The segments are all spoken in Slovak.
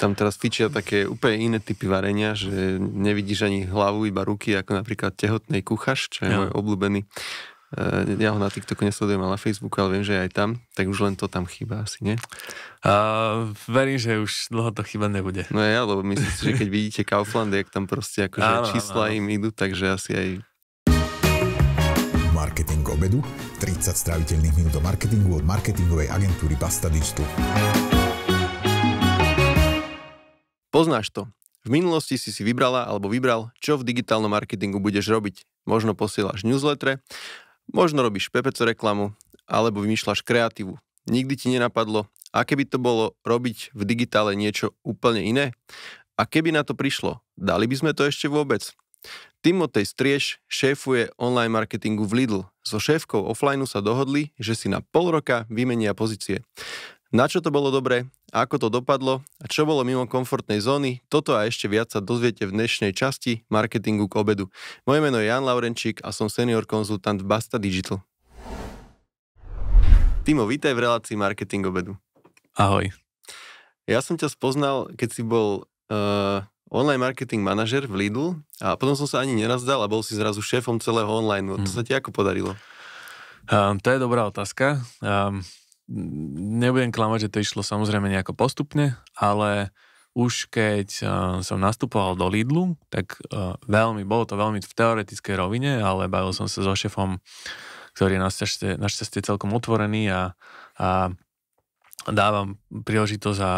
Tam teraz fičia také úplne iné typy varenia, že nevidíš ani hlavu, iba ruky, ako napríklad tehotnej kuchaš, čo je ja. môj obľúbený. Eh, ja ho na TikToku nesledujem, ale na Facebooku, ale viem, že aj tam, tak už len to tam chýba asi, nie? A, verím, že už dlho to chyba nebude. No ja, lebo myslím si, že keď vidíte Kaufland, jak tam proste akože áno, čísla áno. im idú, takže asi aj Marketing obedu, 30 stráviteľných minút do marketingu od marketingovej agentúry Basta Digital. Poznáš to. V minulosti si si vybrala alebo vybral, čo v digitálnom marketingu budeš robiť. Možno posielaš newsletter, možno robíš PPC reklamu, alebo vymýšľaš kreatívu. Nikdy ti nenapadlo, a keby to bolo robiť v digitále niečo úplne iné? A keby na to prišlo, dali by sme to ešte vôbec? Timotej Striež šéfuje online marketingu v Lidl. So šéfkou offline sa dohodli, že si na pol roka vymenia pozície. Na čo to bolo dobre, ako to dopadlo a čo bolo mimo komfortnej zóny, toto a ešte viac sa dozviete v dnešnej časti marketingu k obedu. Moje meno je Jan Laurenčík a som senior konzultant v Basta Digital. Timo, vítaj v relácii Marketing obedu. Ahoj. Ja som ťa spoznal, keď si bol uh, online marketing manažer v Lidl a potom som sa ani nerazdal a bol si zrazu šéfom celého online. Hmm. To sa ti ako podarilo? Um, to je dobrá otázka. Um, nebudem klamať, že to išlo samozrejme nejako postupne, ale už keď eh, som nastupoval do Lidlu, tak eh, veľmi, bolo to veľmi v teoretickej rovine, ale bavil som sa so šefom, ktorý je na šťastie celkom otvorený a, a dávam príležitosť a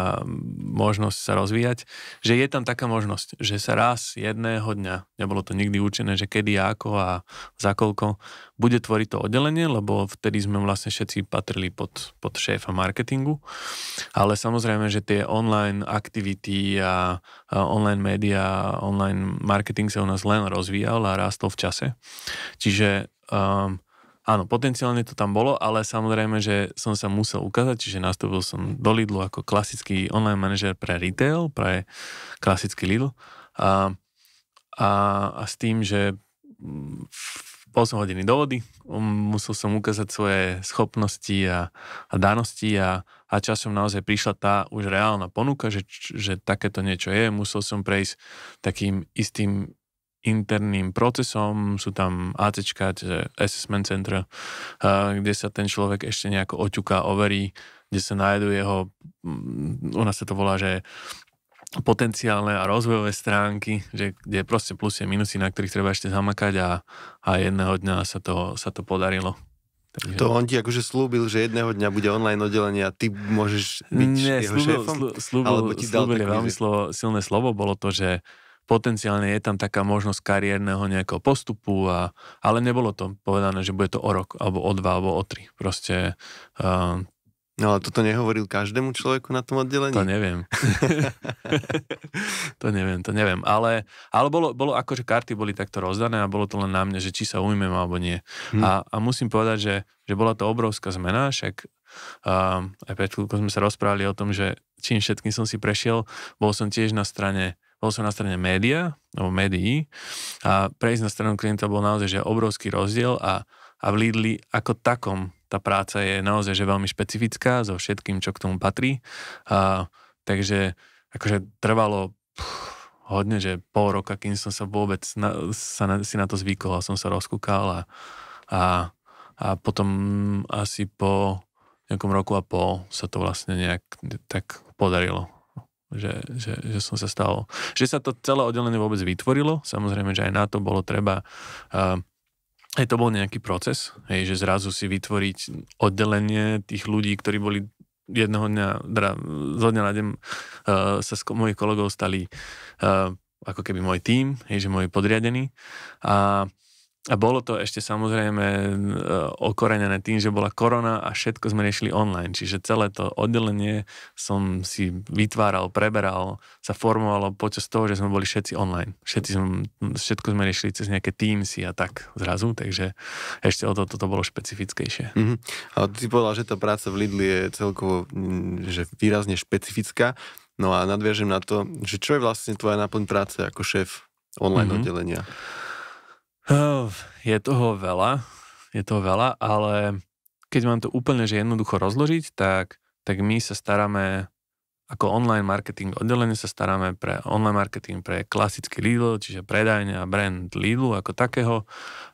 možnosť sa rozvíjať, že je tam taká možnosť, že sa raz jedného dňa, nebolo to nikdy určené, že kedy, ako a za koľko, bude tvoriť to oddelenie, lebo vtedy sme vlastne všetci patrili pod, pod šéfa marketingu, ale samozrejme, že tie online aktivity a, a online média, online marketing sa u nás len rozvíjal a rástol v čase. Čiže um, Áno, potenciálne to tam bolo, ale samozrejme, že som sa musel ukázať, čiže nastúpil som do Lidlu ako klasický online manažer pre retail, pre klasický Lidl a, a, a s tým, že 8 mm, hodený do vody, um, musel som ukázať svoje schopnosti a, a danosti a, a časom naozaj prišla tá už reálna ponuka, že, že takéto niečo je, musel som prejsť takým istým interným procesom, sú tam ACčka, čiže assessment centra, eh, kde sa ten človek ešte nejako oťuká, overí, kde sa nájdu jeho, mm, nás sa to volá, že potenciálne a rozvojové stránky, že, kde proste plusy a minusy, na ktorých treba ešte zamakať a, a jedného dňa sa to, sa to podarilo. Takže... To on ti akože slúbil, že jedného dňa bude online oddelenie a ty môžeš byť Nie, jeho slúbil, šéfom? Slúbil, alebo ti slúbil je veľmi slovo, silné slovo, bolo to, že potenciálne je tam taká možnosť kariérneho nejakého postupu, a, ale nebolo to povedané, že bude to o rok, alebo o dva, alebo o tri. Proste uh, No ale toto nehovoril každému človeku na tom oddelení? To neviem. to neviem, to neviem. Ale, ale bolo, bolo ako, že karty boli takto rozdané a bolo to len na mne, že či sa ujmem alebo nie. Hmm. A, a musím povedať, že, že bola to obrovská zmena, však uh, aj pred chvíľkou sme sa rozprávali o tom, že čím všetkým som si prešiel, bol som tiež na strane bol som na strane média, alebo médií a prejsť na stranu klienta bol naozaj že obrovský rozdiel a, a v Lidli ako takom tá práca je naozaj že veľmi špecifická so všetkým, čo k tomu patrí. A, takže akože trvalo pff, hodne, že pol roka, kým som sa vôbec na, sa na, si na to zvykol a som sa rozkúkal a, a, a potom asi po nejakom roku a pol sa to vlastne nejak tak podarilo že, že, že som sa stalo. Že sa to celé oddelenie vôbec vytvorilo, samozrejme, že aj na to bolo treba, uh, aj to bol nejaký proces, hej, že zrazu si vytvoriť oddelenie tých ľudí, ktorí boli jedného dňa, teda zo dňa na deň uh, sa s mojich kolegov stali uh, ako keby môj tím, hej, že môj podriadení. A a bolo to ešte samozrejme e, okorenené tým, že bola korona a všetko sme riešili online. Čiže celé to oddelenie som si vytváral, preberal, sa formovalo počas toho, že sme boli všetci online. Všetci sme, všetko sme riešili cez nejaké Teamsy a tak zrazu, takže ešte o to toto bolo špecifickejšie. Mm-hmm. A ty povedal, že tá práca v Lidli je celkovo že výrazne špecifická. No a nadviažem na to, že čo je vlastne tvoja náplň práce ako šéf online mm-hmm. oddelenia? Je toho veľa, je toho veľa, ale keď mám to úplne že jednoducho rozložiť, tak, tak my sa staráme ako online marketing oddelenie sa staráme pre online marketing pre klasický Lidl, čiže predajne a brand Lidlu ako takého.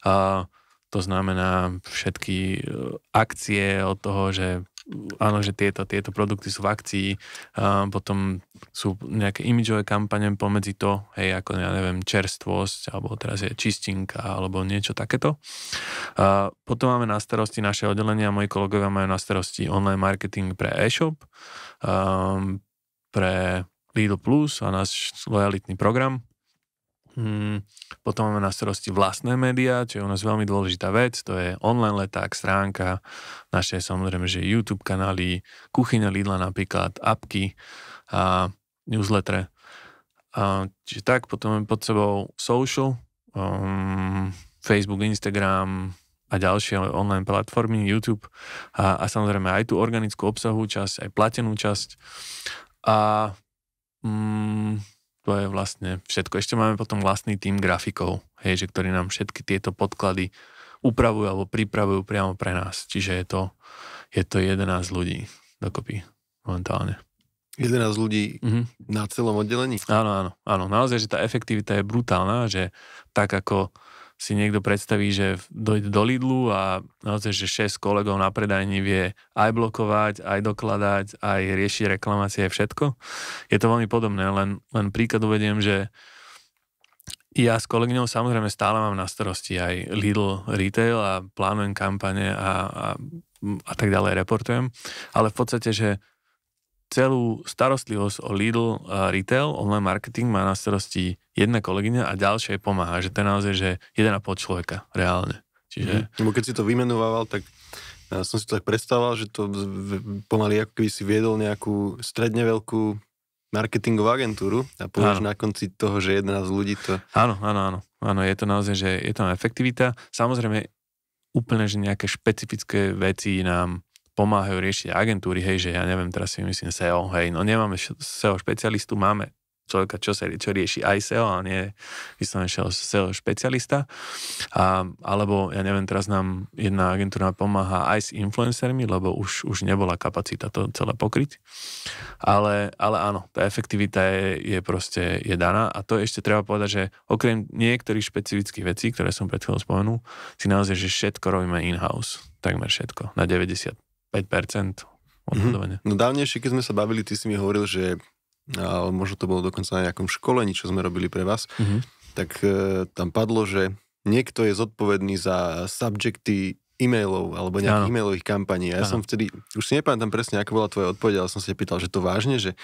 A to znamená všetky e, akcie od toho, že áno, že tieto, tieto produkty sú v akcii, a potom sú nejaké imidžové kampane pomedzi to, hej, ako ja neviem, čerstvosť, alebo teraz je čistinka, alebo niečo takéto. A potom máme na starosti naše oddelenia, moji kolegovia majú na starosti online marketing pre e-shop, um, pre Lidl Plus a náš lojalitný program. Mm, potom máme na starosti vlastné médiá, čo je u nás veľmi dôležitá vec, to je online leták, stránka, naše samozrejme, že YouTube kanály, kuchyňa Lidla napríklad, apky a newsletter. A, čiže tak, potom máme pod sebou social, um, Facebook, Instagram a ďalšie online platformy, YouTube a, a samozrejme aj tú organickú obsahu časť, aj platenú časť. A mm, to je vlastne všetko. Ešte máme potom vlastný tým grafikov, hej, že ktorí nám všetky tieto podklady upravujú alebo pripravujú priamo pre nás. Čiže je to, je to 11 ľudí dokopy momentálne. 11 ľudí mm-hmm. na celom oddelení? Áno, áno, áno. Naozaj, že tá efektivita je brutálna, že tak ako si niekto predstaví, že dojde do Lidlu a naozaj, že 6 kolegov na predajni vie aj blokovať, aj dokladať, aj riešiť reklamácie, aj všetko. Je to veľmi podobné, len, len príklad uvediem, že ja s kolegyňou samozrejme stále mám na starosti aj Lidl Retail a plánujem kampane a, a, a tak ďalej, reportujem, ale v podstate, že celú starostlivosť o Lidl uh, retail, online marketing má na starosti jedna kolegyňa a ďalšia jej pomáha, že to je naozaj, že pol človeka, reálne. Čiže... Mm. Keď si to vymenoval, tak ja som si to tak predstavoval, že to pomaly ako keby si viedol nejakú stredne veľkú marketingovú agentúru a povieš na konci toho, že z ľudí to... Áno, áno, áno. Áno, je to naozaj, že je tam efektivita. Samozrejme, úplne, že nejaké špecifické veci nám pomáhajú riešiť agentúry, hej, že ja neviem, teraz si myslím SEO, hej, no nemáme SEO špecialistu, máme človeka, čo, sa, čo rieši aj SEO, ale nie vyslovene SEO e špecialista. A, alebo, ja neviem, teraz nám jedna agentúra pomáha aj s influencermi, lebo už, už nebola kapacita to celé pokryť. Ale, ale áno, tá efektivita je, je proste je daná a to ešte treba povedať, že okrem niektorých špecifických vecí, ktoré som pred chvíľou spomenul, si naozaj, že všetko robíme in-house, takmer všetko, na 90 5% odhadovania. Mm-hmm. No dávnejšie, keď sme sa bavili, ty si mi hovoril, že ale možno to bolo dokonca na nejakom školení, čo sme robili pre vás, mm-hmm. tak e, tam padlo, že niekto je zodpovedný za subjekty e-mailov alebo nejakých ano. e-mailových kampaní. Ja ano. som vtedy, už si nepamätám presne, ako bola tvoja odpoveď, ale som sa pýtal, že to vážne, že,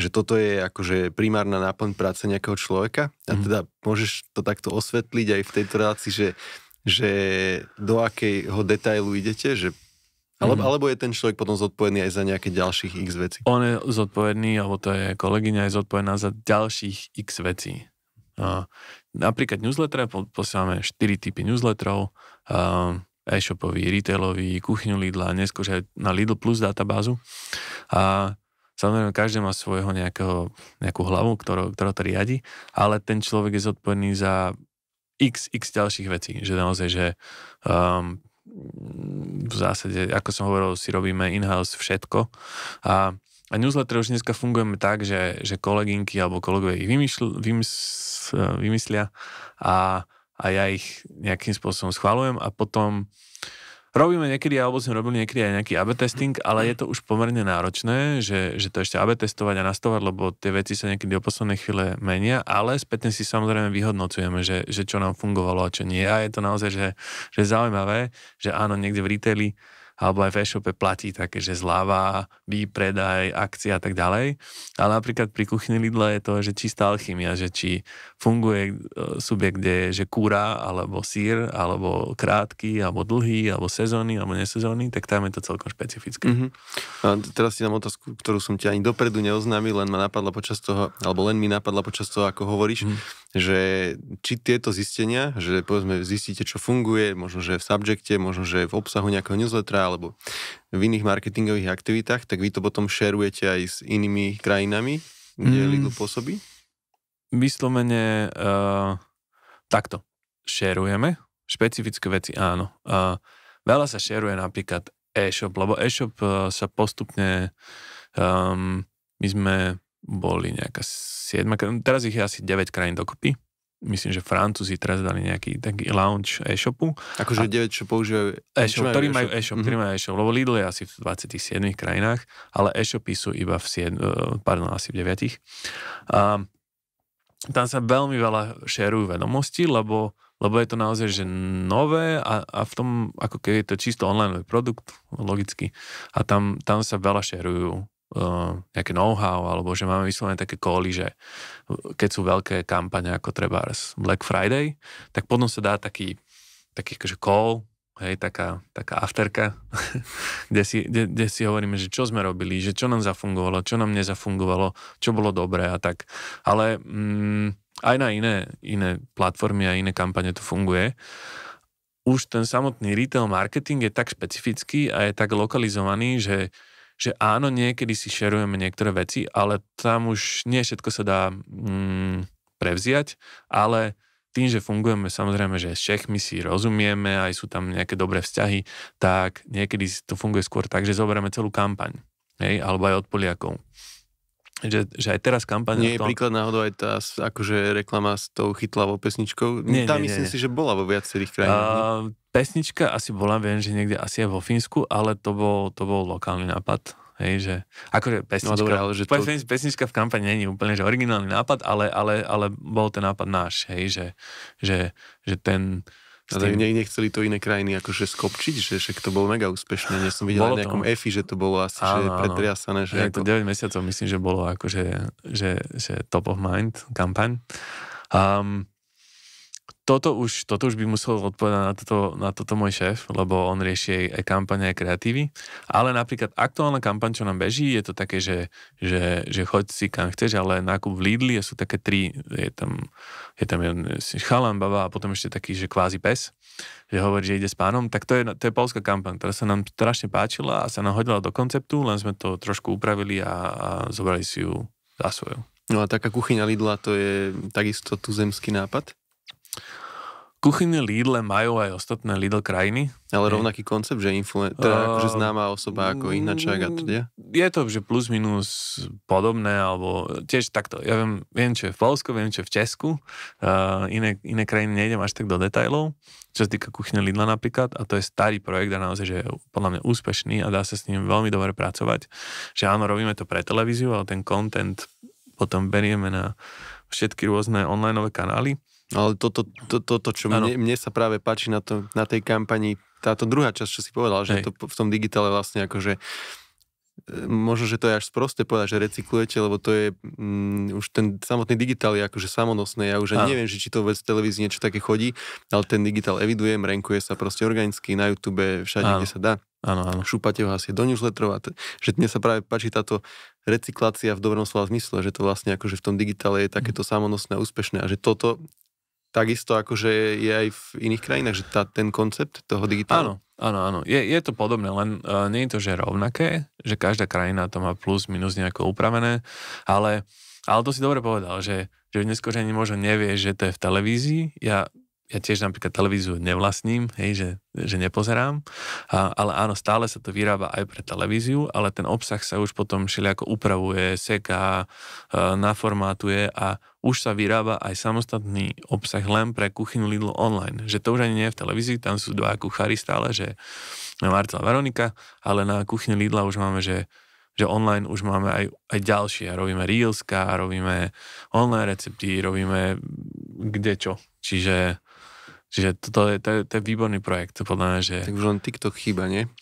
že toto je akože primárna náplň práce nejakého človeka. A mm-hmm. teda môžeš to takto osvetliť aj v tejto relácii, že, že do akého detailu idete, že alebo, mhm. alebo je ten človek potom zodpovedný aj za nejaké ďalších x vecí? On je zodpovedný, alebo to je kolegyňa je zodpovedná za ďalších x vecí. Uh, napríklad newsletter, posielame 4 typy newsletterov, uh, e-shopový, retailový, kuchňu Lidla, neskôr aj na Lidl Plus databázu. A samozrejme, každý má svojho nejakého, nejakú hlavu, ktorú, ktorá to riadi, ale ten človek je zodpovedný za x, x ďalších vecí, že naozaj, že um, v zásade, ako som hovoril, si robíme in-house všetko a a newsletter už dneska fungujeme tak, že, že kolegynky alebo kolegovia ich vymysl, vymysl, vymyslia a, a ja ich nejakým spôsobom schvalujem a potom Robíme niekedy, alebo sme robili niekedy aj nejaký AB testing, ale je to už pomerne náročné, že, že to ešte AB testovať a nastovať, lebo tie veci sa niekedy o poslednej chvíle menia, ale spätne si samozrejme vyhodnocujeme, že, že čo nám fungovalo a čo nie. A je to naozaj, že, že zaujímavé, že áno, niekde v retaili alebo aj v e-shope platí také, že zláva, výpredaj, akcia a tak ďalej. Ale napríklad pri kuchyni Lidla je to, že čistá alchymia, že či funguje e, subjekt, kde je že kúra, alebo sír, alebo krátky, alebo dlhý, alebo sezónny, alebo nesezónny, tak tam je to celkom špecifické. Mm-hmm. A teraz si dám otázku, ktorú som ti ani dopredu neoznámil, len ma napadla počas toho, alebo len mi napadla počas toho, ako hovoríš, mm-hmm. že či tieto zistenia, že povedzme zistíte, čo funguje, možno, že v subjekte, možno, že v obsahu nejakého newslettera, alebo v iných marketingových aktivitách, tak vy to potom šerujete aj s inými krajinami, kde mm. Lidl pôsobí? vyslovene uh, takto. Šerujeme, špecifické veci áno. Uh, veľa sa šeruje napríklad e-shop, lebo e-shop uh, sa postupne, um, my sme boli nejaká 7, teraz ich je asi 9 krajín dokopy. Myslím, že Francúzi teraz dali nejaký taký lounge e-shopu. Akože 9, čo používajú e-shop, ktorí majú e-shop, mm majú e-shop, lebo Lidl je asi v 27 krajinách, ale e-shopy sú iba v 7, eh, pardon, asi v 9. Um, ehm, tam sa veľmi veľa šerujú vedomosti, lebo, lebo je to naozaj že nové a, a v tom, ako keď je to čisto online produkt, logicky, a tam, tam sa veľa šerujú Uh, nejaké know-how, alebo že máme vyslovené také kóly, že keď sú veľké kampane ako treba Black Friday, tak potom sa dá taký, taký akože call hej, taká, taká afterka, kde si, kde, kde si hovoríme, že čo sme robili, že čo nám zafungovalo, čo nám nezafungovalo, čo bolo dobré a tak. Ale mm, aj na iné, iné platformy a iné kampane to funguje. Už ten samotný retail marketing je tak špecifický a je tak lokalizovaný, že, že áno, niekedy si šerujeme niektoré veci, ale tam už nie všetko sa dá mm, prevziať, ale tým, že fungujeme samozrejme, že s Čechmi si rozumieme, aj sú tam nejaké dobré vzťahy, tak niekedy to funguje skôr tak, že zoberieme celú kampaň, hej, alebo aj od Poliakov. Že, že aj teraz kampaň... Nie je tom... príklad náhodou aj tá akože reklama s tou chytlavou pesničkou? Nie, tá nie, myslím nie. si, že bola vo viacerých krajinách. Uh, pesnička asi bola, viem, že niekde asi aj vo Fínsku, ale to bol, to bol lokálny nápad Hej, že, akože no, pesnička, no, dobré, ale že to... pesnička v kampani není úplne že originálny nápad, ale, ale, ale bol ten nápad náš, hej, že, že, že ten... Ale tým... nechceli to iné krajiny akože skopčiť, že však to bolo mega úspešné. Ja som videl bolo nejakom to... EFI, že to bolo asi áno, že pretriasané. Že ako... To 9 mesiacov myslím, že bolo akože že, že top of mind kampaň. Um, toto už, toto už by musel odpovedať na toto, na toto môj šéf, lebo on rieši aj kampane, aj kreatívy. Ale napríklad aktuálna kampaň, čo nám beží, je to také, že, že, že choď si kam chceš, ale nákup v Lidli sú také tri, je tam, je tam chalan, baba a potom ešte taký, že kvázi pes, že hovorí, že ide s pánom, tak to je, to je polská kampaň, ktorá sa nám strašne páčila a sa nám hodila do konceptu, len sme to trošku upravili a, a zobrali si ju za svoju. No a taká kuchyňa Lidla, to je takisto tuzemský nápad? Kuchyne Lidle majú aj ostatné Lidl krajiny. Ale je. rovnaký koncept, že influen- teda uh, akože známa osoba ako Inačák a teda? Je to, že plus minus podobné, alebo tiež takto. Ja viem, viem čo je v Polsku, viem, čo je v Česku. Uh, iné, iné krajiny nejdem až tak do detajlov, čo sa týka kuchyne Lidla napríklad. A to je starý projekt a naozaj, že je podľa mňa úspešný a dá sa s ním veľmi dobre pracovať. Že áno, robíme to pre televíziu, ale ten content potom berieme na všetky rôzne online kanály ale toto, to, to, to, čo mne, mne sa práve páči na, to, na tej kampani, táto druhá časť, čo si povedal, Hej. to v tom digitále vlastne akože e, možno, že to je až sproste povedať, že recyklujete, lebo to je mm, už ten samotný digitál je akože samonosné. Ja už ani neviem, že či to vôbec v televízii niečo také chodí, ale ten digitál evidujem, renkuje sa proste organicky na YouTube, všade, Áno. kde sa dá. Áno, áno. Šúpate ho asi do newsletterov. A t- že mne sa práve páči táto recyklácia v dobrom slova zmysle, že to vlastne akože v tom digitále je takéto mhm. samonosné a úspešné a že toto takisto že je aj v iných krajinách, že tá, ten koncept toho digitálu? Áno, áno, áno. Je, je to podobné, len uh, nie je to, že rovnaké, že každá krajina to má plus, minus nejako upravené, ale, ale to si dobre povedal, že, že dnes že ani možno nevie, že to je v televízii. Ja ja tiež napríklad televíziu nevlastním, hej, že, že nepozerám, a, ale áno, stále sa to vyrába aj pre televíziu, ale ten obsah sa už potom ako upravuje, seká, e, naformátuje a už sa vyrába aj samostatný obsah len pre kuchynu Lidl online. Že to už ani nie je v televízii, tam sú dva kuchári stále, že Marcel a Veronika, ale na kuchyni Lidla už máme, že že online už máme aj, aj ďalšie. Robíme reelska, robíme online recepty, robíme kde čo. Čiže Čiže toto je, to, je, to je výborný projekt, podľa mňa, že... Tak už len TikTok chýba, nie?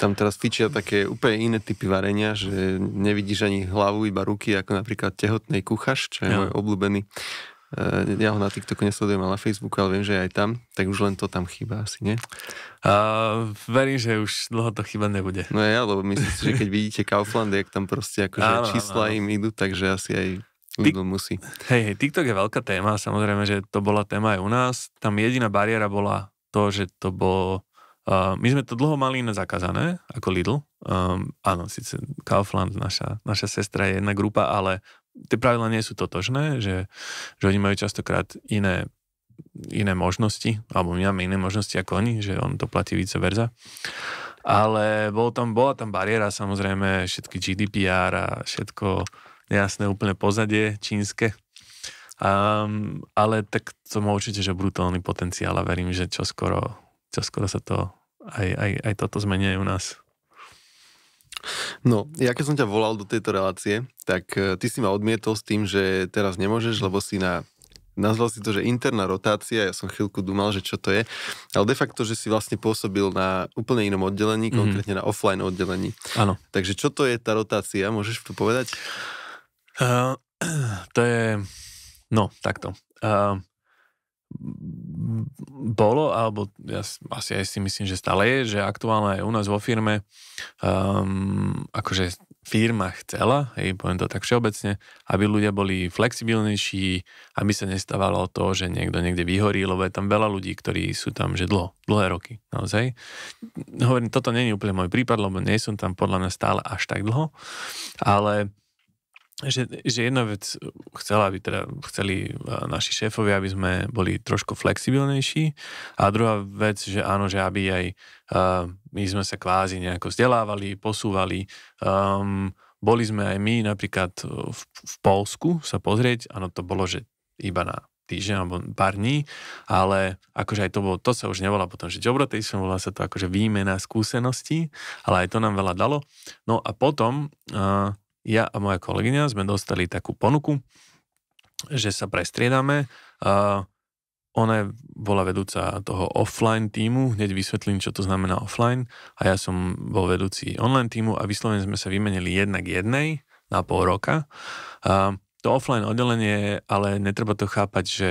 Tam teraz fičia také úplne iné typy varenia, že nevidíš ani hlavu, iba ruky, ako napríklad tehotnej kuchaš, čo je ja. môj obľúbený. E, ja ho na TikToku nesledujem, ale na Facebooku, ale viem, že aj tam, tak už len to tam chýba asi, nie? Uh, verím, že už dlho to chyba nebude. No ja, lebo myslím si, že keď vidíte Kaufland, jak tam proste akože čísla áno. im idú, takže asi aj Lidl musí. Hej, hej, TikTok je veľká téma, samozrejme, že to bola téma aj u nás. Tam jediná bariéra bola to, že to bolo... Uh, eh, my sme to dlho mali na zakázané, ako Lidl. Um, áno, síce Kaufland, naša, naša sestra je jedna grupa, ale tie pravidla nie sú totožné, že, že oni majú častokrát iné iné možnosti, alebo my máme iné možnosti ako oni, že on to platí vice verza. Ale bol tam, bola tam bariéra samozrejme, všetky GDPR a všetko nejasné úplne pozadie čínske. Um, ale tak to má určite, že brutálny potenciál a verím, že čoskoro, čoskoro sa to aj, aj, aj toto zmenia u nás. No, ja keď som ťa volal do tejto relácie, tak eh, ty si ma odmietol s tým, že teraz nemôžeš, lebo si na nazval si to, že interná rotácia, ja som chvíľku dúmal, že čo to je, ale de facto, že si vlastne pôsobil na úplne inom oddelení, mm. konkrétne na offline oddelení. Áno. Takže čo to je tá rotácia, môžeš to povedať? Uh, to je... No, takto. Uh, bolo, alebo ja asi aj si myslím, že stále je, že aktuálne aj u nás vo firme, um, akože firma chcela, hej, poviem to tak všeobecne, aby ľudia boli flexibilnejší, aby sa nestávalo to, že niekto niekde vyhorí, lebo je tam veľa ľudí, ktorí sú tam, že dlho, dlhé roky, naozaj. Hovorím, toto není úplne môj prípad, lebo nie som tam podľa mňa stále až tak dlho, ale že, že jedna vec chcela, aby teda chceli e, naši šéfovi, aby sme boli trošku flexibilnejší a druhá vec, že áno, že aby aj uh, my sme sa kvázi nejako vzdelávali, posúvali. Um, boli sme aj my napríklad v, v Polsku sa pozrieť, áno, to bolo, že iba na týždeň alebo pár dní, ale akože aj to bolo, to sa už nevolá potom, že jobrotation, volá sa to akože výmena skúseností, ale aj to nám veľa dalo. No a potom uh, ja a moja kolegyňa sme dostali takú ponuku, že sa prestriedame. Uh, ona bola vedúca toho offline týmu, hneď vysvetlím, čo to znamená offline, a ja som bol vedúci online týmu a vyslovene sme sa vymenili jednak jednej na pol roka. Uh, to offline oddelenie, ale netreba to chápať, že,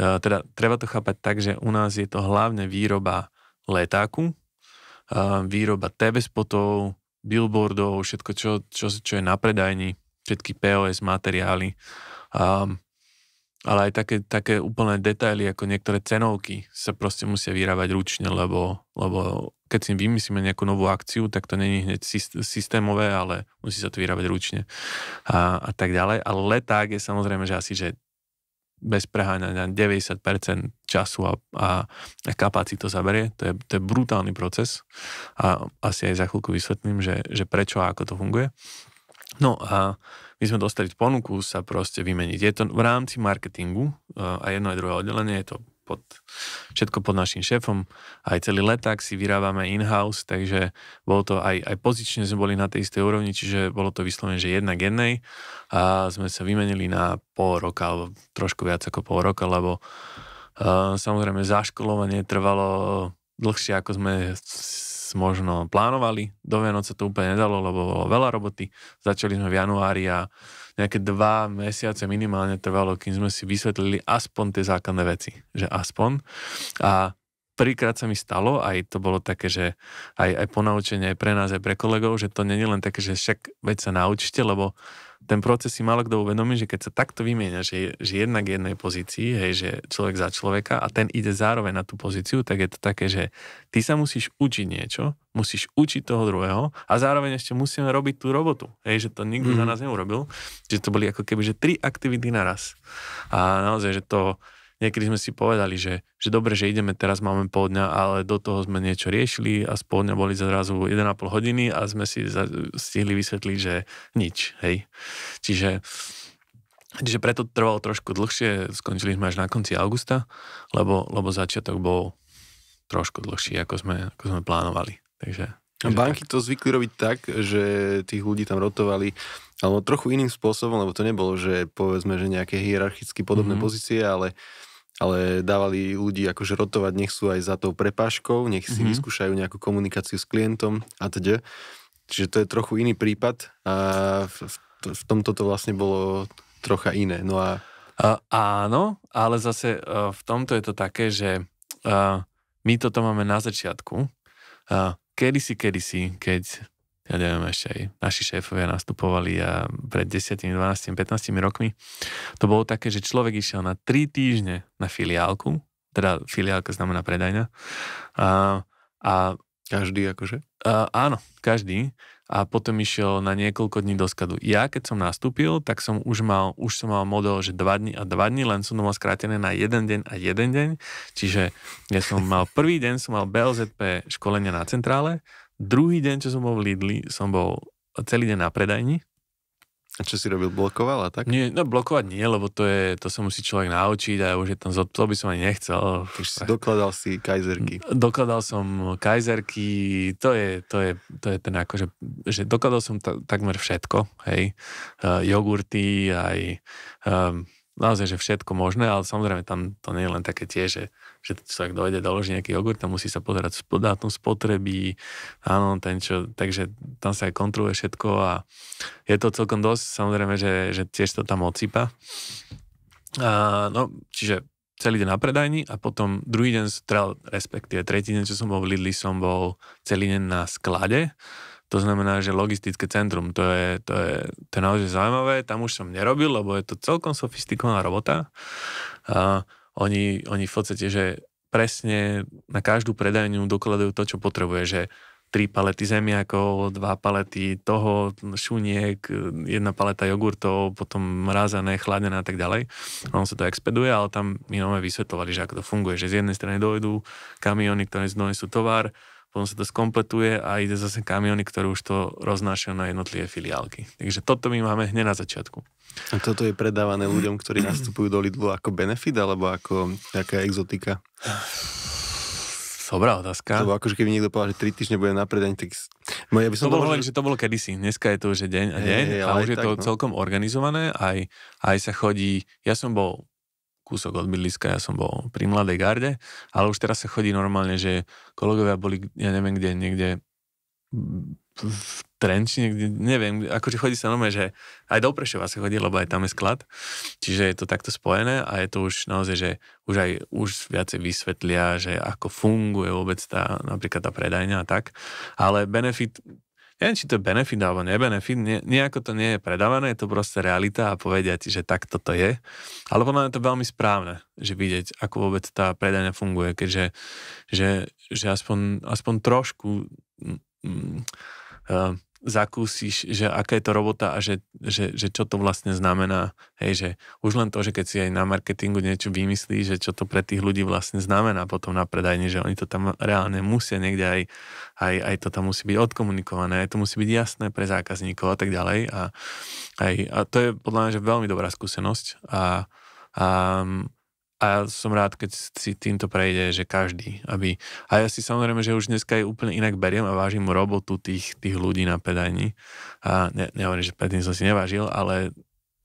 uh, teda treba to chápať tak, že u nás je to hlavne výroba letáku, uh, výroba TV spotov, billboardov, všetko, čo, čo, čo je na predajni, všetky POS materiály. Um, ale aj také, také úplné detaily, ako niektoré cenovky sa proste musia vyrábať ručne, lebo, lebo keď si vymyslíme nejakú novú akciu, tak to není hneď systémové, ale musí sa to vyrábať ručne a, a tak ďalej. Ale leták je samozrejme, že asi, že bez preháňania 90% času a, a, a kapacity to zaberie. To je, to je brutálny proces a asi aj za chvíľku vysvetlím, že, že prečo a ako to funguje. No a my sme dostali ponuku sa proste vymeniť. Je to v rámci marketingu a jedno aj druhé oddelenie, je to pod, všetko pod našim šéfom. Aj celý leták si vyrábame in-house, takže bolo to aj, aj pozične sme boli na tej istej úrovni, čiže bolo to vyslovene, že jedna jednej a sme sa vymenili na pol roka, alebo trošku viac ako pol roka, lebo uh, samozrejme zaškolovanie trvalo dlhšie, ako sme možno plánovali. Do Vianoc sa to úplne nedalo, lebo bolo veľa roboty. Začali sme v januári a nejaké dva mesiace minimálne trvalo, kým sme si vysvetlili aspoň tie základné veci. Že aspoň. A prvýkrát sa mi stalo, aj to bolo také, že aj, aj ponaučenie aj pre nás, aj pre kolegov, že to není len také, že však veď sa naučte, lebo ten proces si málo kto uvedomí, že keď sa takto vymieňa, že, že jednak jednej pozícii, hej, že človek za človeka a ten ide zároveň na tú pozíciu, tak je to také, že ty sa musíš učiť niečo, musíš učiť toho druhého a zároveň ešte musíme robiť tú robotu. Hej, že to nikto mm. za mhm. nás neurobil, že to boli ako keby, že tri aktivity naraz. A naozaj, že to niekedy sme si povedali, že, že dobre, že ideme, teraz máme pol dňa, ale do toho sme niečo riešili a z dňa boli zrazu 1,5 hodiny a sme si za, stihli vysvetliť, že nič, hej. Čiže Čiže preto trvalo trošku dlhšie, skončili sme až na konci augusta, lebo, lebo začiatok bol trošku dlhší, ako sme, ako sme plánovali. Takže, takže Banky tak. to zvykli robiť tak, že tých ľudí tam rotovali alebo trochu iným spôsobom, lebo to nebolo, že povedzme, že nejaké hierarchicky podobné mm-hmm. pozície, ale uh, ale dávali ľudí akože rotovať, nech sú aj za tou prepáškou, nech si mm-hmm. vyskúšajú nejakú komunikáciu s klientom a teď. Teda. Čiže to je trochu iný prípad a v, v, v tomto to vlastne bolo trocha iné. No a... a áno, ale zase e, v tomto je to také, že e, my toto máme na začiatku. Uh, kedysi, kedysi, keď ja neviem, ešte aj naši šéfovia nastupovali a pred 10, 12, 15 rokmi to bolo také, že človek išiel na 3 týždne na filiálku, teda filiálka znamená predajňa. A, a, každý akože? A, áno, každý a potom išiel na niekoľko dní do skadu. Ja, keď som nastúpil, tak som už mal, už som mal model, že 2 dní a 2 dní, len som to mal skrátené na jeden deň a jeden deň. Čiže ja som mal prvý deň, som mal BLZP školenia na centrále, druhý deň, čo som bol v Lidli, som bol celý deň na predajni, a čo si robil, blokoval a tak? Nie, no blokovať nie, lebo to, je, to sa musí človek naučiť a už je tam, to by som ani nechcel. Si dokladal si kajzerky. Dokladal som kajzerky, to je, to je, to je ten ako, že dokladal som ta, takmer všetko, hej. Uh, jogurty, aj um, naozaj, že všetko možné, ale samozrejme tam to nie je len také tie, že že sa dojde doloží nejaký tam musí sa pozerať dátum spotreby, áno, ten čo, takže tam sa aj kontroluje všetko a je to celkom dosť, samozrejme, že, že tiež to tam odsýpa. A, no, čiže celý deň na predajni a potom druhý deň, teda respektíve tretí deň, čo som bol v Lidli, som bol celý deň na sklade. To znamená, že logistické centrum, to je, to je, to je naozaj zaujímavé, tam už som nerobil, lebo je to celkom sofistikovaná robota. A, oni, oni v podstate, že presne na každú predajňu dokladajú to, čo potrebuje, že tri palety zemiakov, dva palety toho, šuniek, jedna paleta jogurtov, potom mrazené, chladené a tak ďalej. On sa to expeduje, ale tam my nové vysvetlovali, že ako to funguje, že z jednej strany dojdú kamiony, ktoré sú tovar, potom sa to skompletuje a ide zase kamiony, ktoré už to roznášajú na jednotlivé filiálky. Takže toto my máme hneď na začiatku. A toto je predávané ľuďom, ktorí nastupujú do Lidlu ako benefit, alebo ako nejaká exotika? Dobrá otázka. Lebo akože keby niekto povedal, že 3 týždne bude na predaň, tak... No, ja by som to bolo len, že... že to bolo kedysi. Dneska je to, už deň a deň. Hey, a už je tak, to no. celkom organizované. Aj, aj sa chodí... Ja som bol kúsok od bydliska, ja som bol pri Mladej garde, ale už teraz sa chodí normálne, že kolegovia boli, ja neviem kde, niekde v Trenči, niekde, neviem, akože chodí sa normálne, že aj do Prešova sa chodí, lebo aj tam je sklad, čiže je to takto spojené a je to už naozaj, že už aj už viacej vysvetlia, že ako funguje vôbec tá, napríklad tá predajňa a tak, ale benefit neviem, či to je benefit alebo nebenefit, ne, nejako to nie je predávané, je to proste realita a povedia ti, že takto toto je. Ale podľa mňa je to veľmi správne, že vidieť, ako vôbec tá predania funguje, keďže že, že aspoň, aspoň trošku mm, uh, zakúsiš, že aká je to robota a že, že, že čo to vlastne znamená. Hej, že už len to, že keď si aj na marketingu niečo vymyslí, že čo to pre tých ľudí vlastne znamená potom na predajne, že oni to tam reálne musia niekde aj, aj, aj to tam musí byť odkomunikované, aj to musí byť jasné pre zákazníkov a tak ďalej. A, aj, a to je podľa mňa, že veľmi dobrá skúsenosť a, a a som rád, keď si týmto prejde, že každý, aby... A ja si samozrejme, že už dneska je úplne inak beriem a vážim robotu tých, tých ľudí na pedajni. A ne, nehovorím, že predtým som si nevážil, ale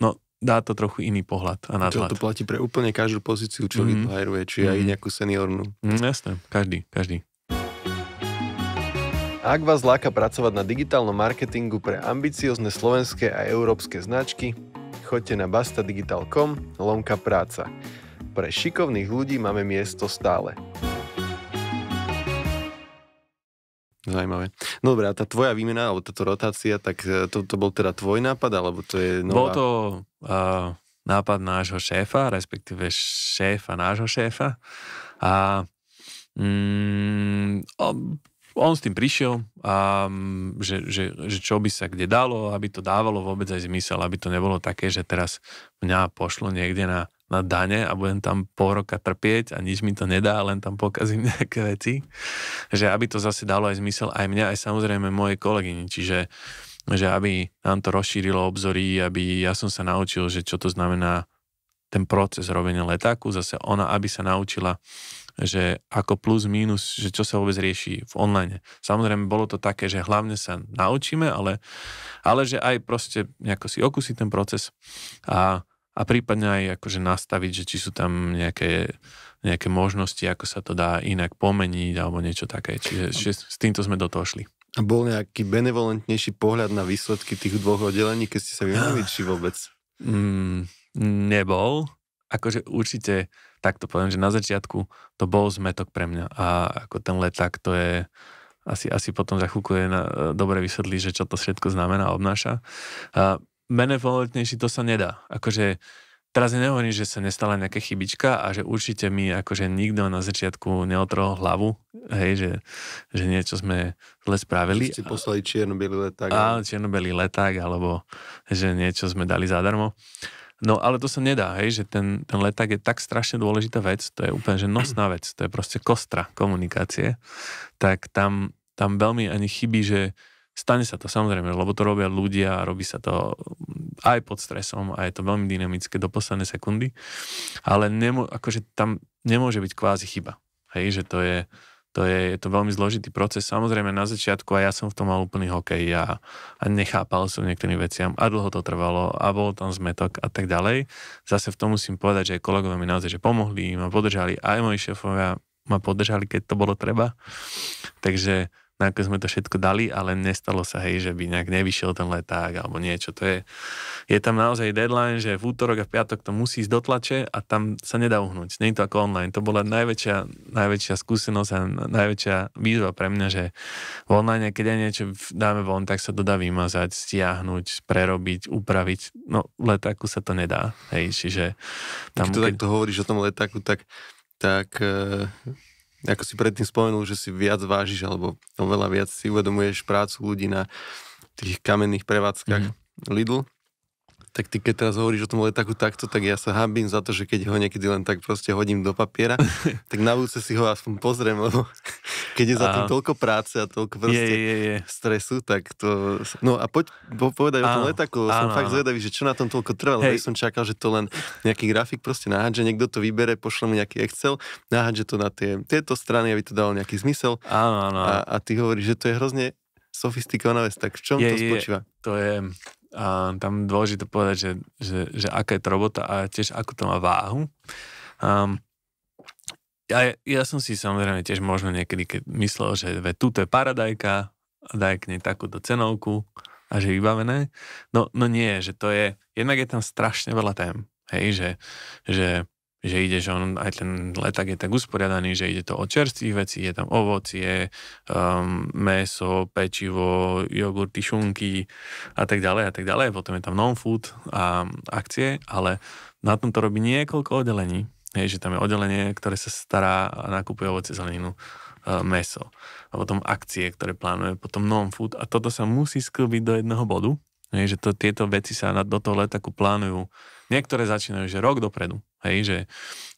no, dá to trochu iný pohľad a nadhľad. Čo to platí pre úplne každú pozíciu, čo mm-hmm. vyhajruje, či mm-hmm. aj mhm. nejakú seniornú. Mm, jasné, každý, každý. Ak vás láka pracovať na digitálnom marketingu pre ambiciozne slovenské a európske značky, choďte na bastadigital.com lomka práca. Pre šikovných ľudí máme miesto stále. Zajímavé. No dobré, a tá tvoja výmena, alebo táto rotácia, tak e, to, to bol teda tvoj nápad, alebo to je nová... Bol to uh, nápad nášho šéfa, respektíve šéfa nášho šéfa. A mm, on, s tým prišiel, a, mm, že, že, že čo by sa kde dalo, aby to dávalo vôbec aj zmysel, aby to nebolo také, že teraz mňa pošlo niekde na na dane a budem tam pol roka trpieť a nič mi to nedá, len tam pokazím nejaké veci. Že aby to zase dalo aj zmysel aj mňa, aj samozrejme mojej kolegyni. Čiže že aby nám to rozšírilo obzory, aby ja som sa naučil, že čo to znamená ten proces robenia letáku, zase ona, aby sa naučila, že ako plus, minus, že čo sa vôbec rieši v online. Samozrejme, bolo to také, že hlavne sa naučíme, ale, ale že aj proste nejako si okusí ten proces a a prípadne aj akože nastaviť, že či sú tam nejaké, nejaké možnosti, ako sa to dá inak pomeniť alebo niečo také. Čiže, či s týmto sme do toho šli. A bol nejaký benevolentnejší pohľad na výsledky tých dvoch oddelení, keď ste sa vymenili, ah. či vôbec? Mm, nebol. Akože určite, takto poviem, že na začiatku to bol zmetok pre mňa. A ako ten leták, to je asi, asi potom za chvíľku je na, dobre vysvetlí, že čo to všetko znamená, a obnáša. A benevolentnejší to sa nedá. Akože teraz ja nehovorím, že sa nestala nejaká chybička a že určite mi akože nikto na začiatku neotrhol hlavu, hej, že, že niečo sme zle spravili. Ste poslali čierno leták. Áno, čierno leták, alebo že niečo sme dali zadarmo. No ale to sa nedá, hej, že ten, ten leták je tak strašne dôležitá vec, to je úplne že nosná vec, to je proste kostra komunikácie, tak tam, tam veľmi ani chybí, že Stane sa to samozrejme, lebo to robia ľudia, a robí sa to mm, aj pod stresom a je to veľmi dynamické do poslednej sekundy, ale nemo, akože tam nemôže byť kvázi chyba. Hej, že to je, to je, je to veľmi zložitý proces. Samozrejme na začiatku a ja som v tom mal úplný hokej a, a nechápal som niektorým veciam a dlho to trvalo a bol tam zmetok a tak ďalej. Zase v tom musím povedať, že aj kolegovia mi naozaj že pomohli, ma podržali, aj moji šéfovia ma podržali, keď to bolo treba. Takže ako sme to všetko dali, ale nestalo sa, hej, že by nejak nevyšiel ten leták alebo niečo. To je, je tam naozaj deadline, že v útorok a v piatok to musí ísť do tlače a tam sa nedá uhnúť. Nie to ako online. To bola najväčšia, najväčšia skúsenosť a najväčšia výzva pre mňa, že v online, keď aj niečo dáme von, tak sa to dá vymazať, stiahnuť, prerobiť, upraviť. No, v letáku sa to nedá. Hej, čiže tam... Keď to keď... takto hovoríš o tom letáku, tak tak eh, ako si predtým spomenul, že si viac vážiš alebo oveľa viac si uvedomuješ prácu ľudí na tých kamenných prevádzkach mm-hmm. Lidl, tak ty keď teraz hovoríš o tom letaku takto, tak ja sa hambím za to, že keď ho niekedy len tak proste hodím do papiera, tak na budúce si ho aspoň pozriem, lebo keď je za tým toľko práce a toľko proste je, je, je. stresu, tak to... No a poď povedať áno, o tom letaku, áno, som áno. fakt zvedavý, že čo na tom toľko trvalo. Hej. som čakal, že to len nejaký grafik proste náhať, že niekto to vybere, pošle mu nejaký Excel, náhať, že to na tie, tieto strany, aby to dalo nejaký zmysel. Áno, áno. A, a ty hovoríš, že to je hrozne sofistikovaná vec, tak v čom je, to spočíva? Je, to je, a tam je dôležité povedať, že, že, že aká je to robota a tiež ako to má váhu. Um, ja, ja som si samozrejme tiež možno niekedy keď myslel, že ve, tuto je paradajka, daj k nej takúto cenovku a že vybavené. No, no nie, že to je, jednak je tam strašne veľa tém, hej, že, že že ide, že on, aj ten letak je tak usporiadaný, že ide to o čerstvých vecí, je tam ovocie, um, meso, pečivo, jogurty, šunky a tak ďalej a tak ďalej. Potom je tam non-food a akcie, ale na tom to robí niekoľko oddelení. je, že tam je oddelenie, ktoré sa stará a nakupuje ovoce, zeleninu, e, meso. A potom akcie, ktoré plánuje, potom non-food. A toto sa musí sklbiť do jedného bodu. je, že to, tieto veci sa na, do toho letaku plánujú Niektoré začínajú, že rok dopredu. Hej, že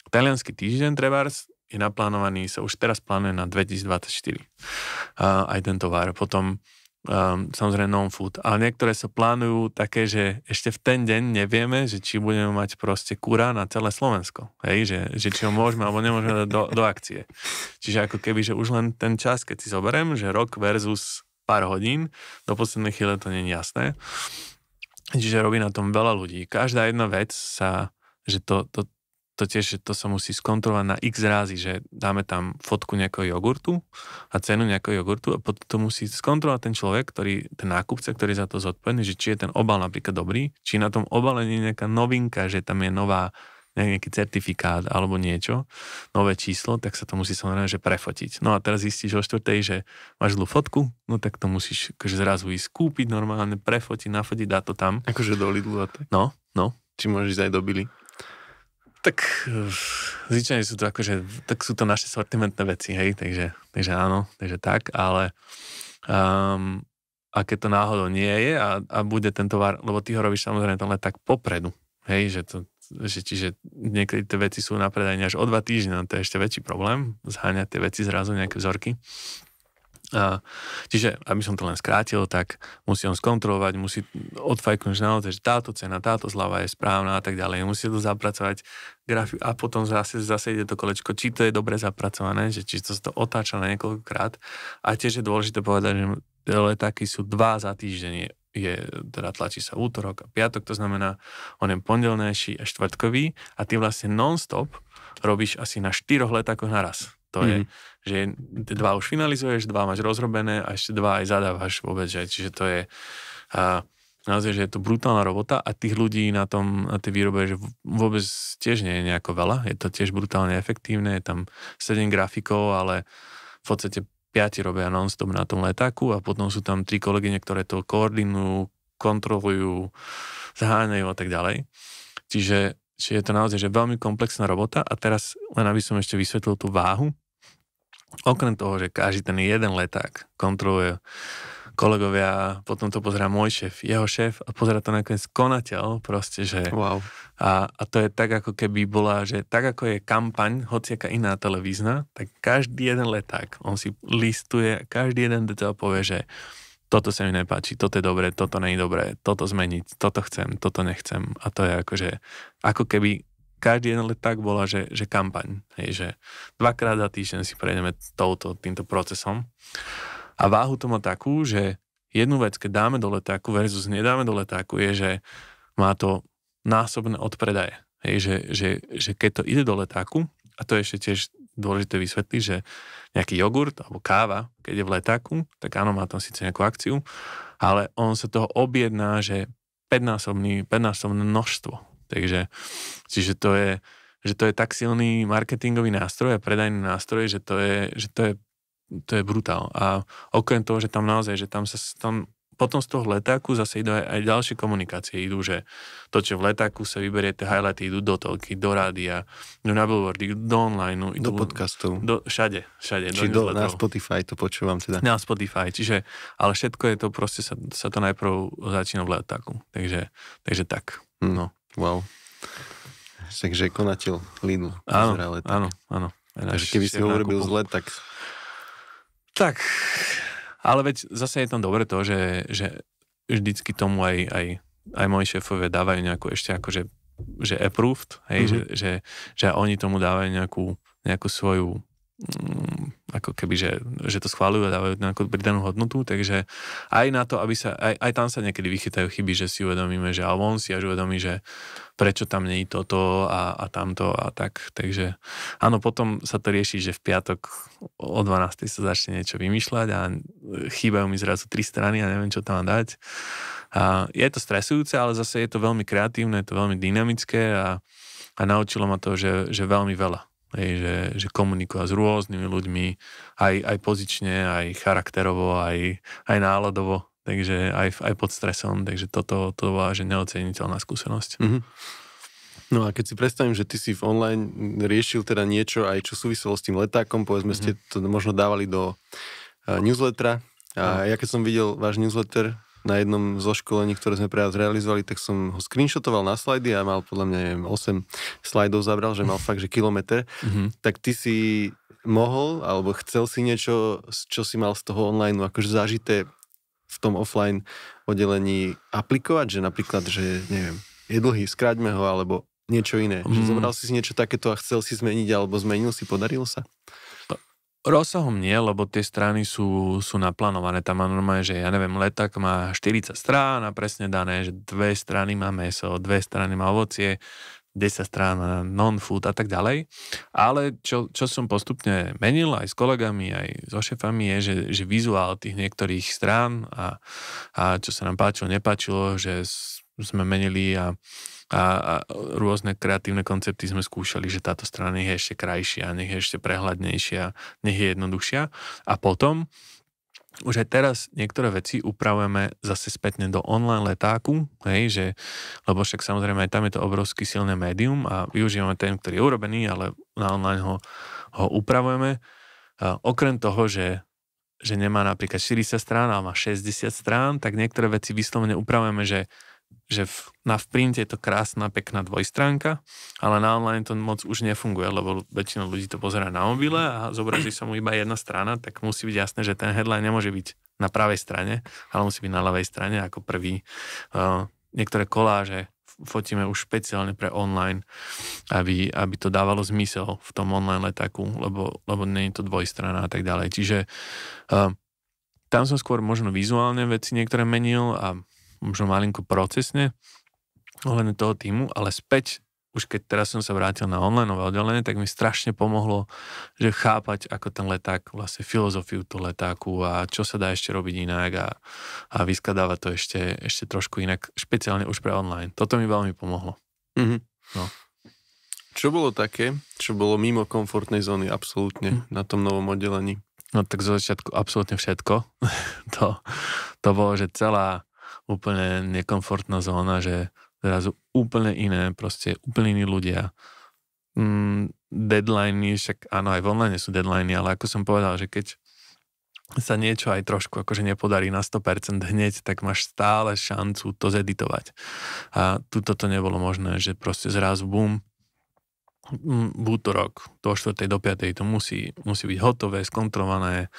talianský týždeň trebárs je naplánovaný, sa už teraz plánuje na 2024. Uh, aj ten tovar. Potom um, samozrejme non-food. Ale niektoré sa plánujú také, že ešte v ten deň nevieme, že či budeme mať proste kura na celé Slovensko. Hej, že, že či ho môžeme alebo nemôžeme dať do, do akcie. Čiže ako keby, že už len ten čas, keď si zoberiem, že rok versus pár hodín, do poslednej chvíle to nie je jasné. Čiže robí na tom veľa ľudí. Každá jedna vec sa, že to, to, to tiež, že to sa musí skontrolovať na x rázy, že dáme tam fotku nejakého jogurtu a cenu nejakého jogurtu a potom to musí skontrolovať ten človek, ktorý, ten nákupca, ktorý za to zodpovedný, že či je ten obal napríklad dobrý, či na tom obale nie je nejaká novinka, že tam je nová nejaký certifikát alebo niečo, nové číslo, tak sa to musí samozrejme, že prefotiť. No a teraz zistíš o štvrtej, že máš zlú fotku, no tak to musíš akože zrazu ísť kúpiť normálne, prefotiť, nafotiť, dá to tam. Akože do Lidlu a tak? No, no. Či môžeš aj do Billy? Tak eh, zvyčajne sú to akože, tak sú to naše sortimentné veci, hej, takže, takže áno, takže tak, ale um, a keď to náhodou nie je a, a bude ten tovar, lebo ty ho robíš samozrejme to len tak popredu, hej, že to že čiže niekedy tie veci sú na predajne až o dva týždne, no to je ešte väčší problém, zháňať tie veci zrazu, nejaké vzorky. A, čiže, aby som to len skrátil, tak musí on skontrolovať, musí odfajknúť, že naozaj, že táto cena, táto zľava je správna a tak ďalej. Musí to zapracovať grafiu a potom zase, zase ide to kolečko, či to je dobre zapracované, že či to sa to otáča na niekoľkokrát. A tiež je dôležité povedať, že letáky sú dva za týždenie je, teda tlačí sa útorok a piatok, to znamená, on je pondelnejší a štvrtkový a ty vlastne non-stop robíš asi na štyroch letákoch naraz. To mm-hmm. je, mhm. že dva už finalizuješ, dva máš rozrobené a ešte dva aj zadávaš vôbec, že, čiže to je a, naozaj, že je to brutálna robota a tých ľudí na tom, na tej výrobe, že vôbec tiež nie je nejako veľa, je to tiež brutálne efektívne, je tam 7 grafikov, ale v podstate piati robia non-stop na tom letáku a potom sú tam tri kolegyne, ktoré to koordinujú, kontrolujú, zháňajú a tak ďalej. Čiže, čiže je to naozaj že veľmi komplexná robota a teraz len aby som ešte vysvetlil tú váhu. Okrem toho, že každý ten jeden leták kontroluje kolegovia, potom to pozerá môj šéf, jeho šéf a pozerá to nakoniec konateľ proste, že... Wow. A, a to je tak, ako keby bola, že tak, ako je kampaň, hociaká iná televízna, tak každý jeden leták, on si listuje, každý jeden detail povie, že toto sa mi nepáči, toto je dobré, toto nie je dobré, toto zmeniť, toto chcem, toto nechcem. A to je akože, ako keby každý jeden leták bola, že, že kampaň. Hej, že dvakrát za týždeň si prejdeme touto, týmto procesom. A váhu to má takú, že jednu vec, keď dáme do letáku versus nedáme do letáku, je, že má to násobné odpredaje. Hej, že, že, že keď to ide do letáku, a to je ešte tiež dôležité vysvetliť, že nejaký jogurt alebo káva, keď je v letáku, tak áno, má tam síce nejakú akciu, ale on sa toho objedná, že 5-násobné množstvo. Takže, čiže to je, že to je tak silný marketingový nástroj a predajný nástroj, že to je, že to je to je brutál. A okrem toho, že tam naozaj, že tam sa tam potom z toho letáku zase idú aj, aj ďalšie komunikácie. Idú, že to, čo v letáku sa vyberie, tie highlighty idú do telky, do rádia, do na billboardy, do online. Idú, do podcastov. Do, všade, všade. Či do, na Spotify to počúvam teda. Na Spotify, čiže, ale všetko je to proste, sa, sa to najprv začína v letáku. Takže, takže tak. No. Wow. Takže konateľ Lidl. Áno, áno, áno. Takže keby si ho urobil zle, tak tak, ale veď zase je tam dobre to, že, že vždycky tomu aj, aj, aj moji šéfovia dávajú nejakú ešte akože že approved, hej, mm-hmm. že, že, že oni tomu dávajú nejakú, nejakú svoju mm, ako keby, že, že to schváľujú a dávajú nejakú pridanú hodnotu, takže aj na to, aby sa, aj, aj tam sa niekedy vychytajú chyby, že si uvedomíme, že alebo on si až uvedomí, že prečo tam nie je toto a, a tamto a tak, takže áno, potom sa to rieši, že v piatok o 12. sa začne niečo vymýšľať a chýbajú mi zrazu tri strany a neviem, čo tam dať. A je to stresujúce, ale zase je to veľmi kreatívne, je to veľmi dynamické a, a naučilo ma to, že, že veľmi veľa Hej, že, že komunikovať s rôznymi ľuďmi, aj, aj pozične, aj charakterovo, aj, aj náladovo, takže aj, aj pod stresom, takže toto to bola že neoceniteľná skúsenosť. Mm-hmm. No a keď si predstavím, že ty si v online riešil teda niečo aj čo súviselo s tým letákom, povedzme mm-hmm. ste mhm. to možno dávali do uh, newslettera a no. ja keď som videl váš newsletter, na jednom zo školení, ktoré sme pre vás realizovali, tak som ho screenshotoval na slajdy a mal podľa mňa neviem, 8 slajdov zabral, že mal fakt, že kilometr. Mm-hmm. Tak ty si mohol, alebo chcel si niečo, čo si mal z toho online, akože zažité v tom offline oddelení aplikovať, že napríklad, že neviem, je dlhý, skráťme ho, alebo niečo iné. Mm. Že mhm. zobral si si niečo takéto a chcel si zmeniť, alebo zmenil si, podarilo sa? Rozsahom nie, lebo tie strany sú, sú naplánované. Tam má normálne, že ja neviem, letak má 40 strán a presne dané, že dve strany má meso, dve strany má ovocie, 10 strán non-food a tak ďalej. Ale čo, čo som postupne menil aj s kolegami, aj so šefami je, že, že vizuál tých niektorých strán a, a čo sa nám páčilo, nepáčilo, že sme menili a a, a rôzne kreatívne koncepty sme skúšali, že táto strana nech je ešte krajšia, nech je ešte prehľadnejšia, nech je jednoduchšia. A potom už aj teraz niektoré veci upravujeme zase spätne do online letáku, hej, že, lebo však samozrejme aj tam je to obrovský silné médium a využívame ten, ktorý je urobený, ale na online ho, ho upravujeme. A okrem toho, že že nemá napríklad 40 strán, ale má 60 strán, tak niektoré veci vyslovene upravujeme, že že v, na v print je to krásna, pekná dvojstránka, ale na online to moc už nefunguje, lebo väčšina ľudí to pozera na mobile a zobrazí sa mu iba jedna strana, tak musí byť jasné, že ten headline nemôže byť na pravej strane, ale musí byť na ľavej strane ako prvý. Uh, niektoré koláže fotíme už špeciálne pre online, aby, aby to dávalo zmysel v tom online letaku, lebo, lebo nie je to dvojstrana a tak ďalej. Čiže uh, tam som skôr možno vizuálne veci niektoré menil a možno malinko procesne ohľadne toho týmu, ale späť už keď teraz som sa vrátil na online oddelenie, tak mi strašne pomohlo, že chápať ako ten leták, vlastne filozofiu toho letáku a čo sa dá ešte robiť inak a, a vyskadávať to ešte, ešte trošku inak, špeciálne už pre online. Toto mi veľmi pomohlo. Mm-hmm. No. Čo bolo také, čo bolo mimo komfortnej zóny absolútne mm. na tom novom oddelení? No tak zo začiatku absolútne všetko. to, to bolo, že celá úplne nekomfortná zóna, že zrazu úplne iné, proste úplne iní ľudia. Mm, deadliny, však áno, aj v online sú deadliny, ale ako som povedal, že keď sa niečo aj trošku akože nepodarí na 100% hneď, tak máš stále šancu to zeditovať. A tuto to nebolo možné, že proste zrazu bum, bútorok, mm, do 4. do 5. to musí, musí byť hotové, skontrolované